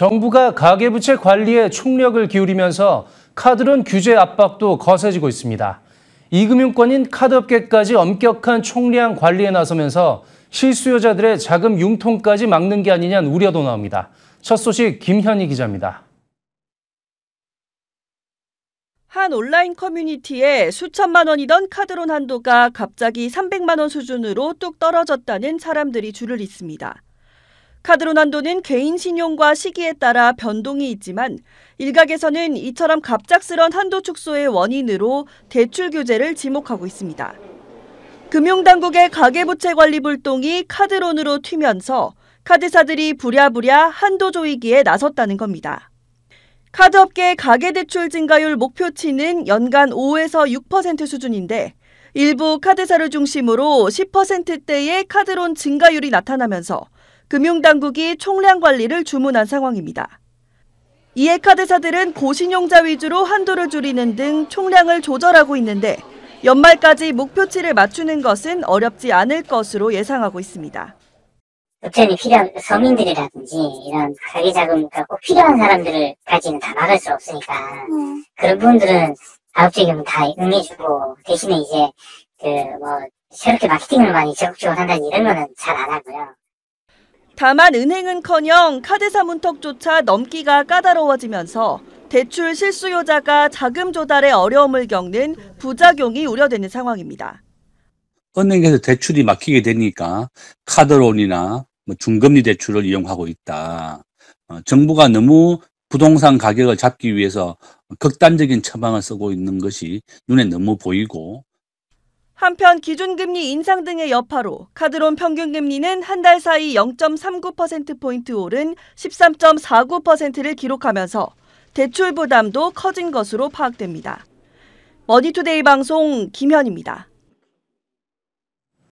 정부가 가계부채 관리에 총력을 기울이면서 카드론 규제 압박도 거세지고 있습니다. 이금융권인 카드업계까지 엄격한 총량 관리에 나서면서 실수요자들의 자금 융통까지 막는 게 아니냐는 우려도 나옵니다. 첫 소식 김현희 기자입니다. 한 온라인 커뮤니티에 수천만 원이던 카드론 한도가 갑자기 300만 원 수준으로 뚝 떨어졌다는 사람들이 줄을 잇습니다. 카드 로난도는 개인 신용과 시기에 따라 변동이 있지만 일각에서는 이처럼 갑작스런 한도 축소의 원인으로 대출 규제를 지목하고 있습니다. 금융당국의 가계부채 관리 불똥이 카드론으로 튀면서 카드사들이 부랴부랴 한도 조이기에 나섰다는 겁니다. 카드업계 가계대출 증가율 목표치는 연간 5에서 6% 수준인데 일부 카드사를 중심으로 10%대의 카드론 증가율이 나타나면서 금융당국이 총량 관리를 주문한 상황입니다. 이에 카드사들은 고신용자 위주로 한도를 줄이는 등 총량을 조절하고 있는데 연말까지 목표치를 맞추는 것은 어렵지 않을 것으로 예상하고 있습니다. 우편이 필요한 서민들이라든지 이런 가계 자금과 꼭 필요한 사람들 까지는 다 막을 수 없으니까 네. 그런 분들은 아홉쪽이면 다 응해주고 대신에 이제 그뭐 저렇게 마케팅을 많이 적극적으로 한다는 이런 거는 잘 안 하고요. 다만 은행은커녕 카드사 문턱조차 넘기가 까다로워지면서 대출 실수요자가 자금 조달에 어려움을 겪는 부작용이 우려되는 상황입니다. 은행에서 대출이 막히게 되니까 카드론이나 뭐 중금리 대출을 이용하고 있다. 어, 정부가 너무 부동산 가격을 잡기 위해서 극단적인 처방을 쓰고 있는 것이 눈에 너무 보이고 한편 기준금리 인상 등의 여파로 카드론 평균금리는 한 달 사이 0.39%포인트 오른 13.49%를 기록하면서 대출 부담도 커진 것으로 파악됩니다. 머니투데이 방송 김현입니다.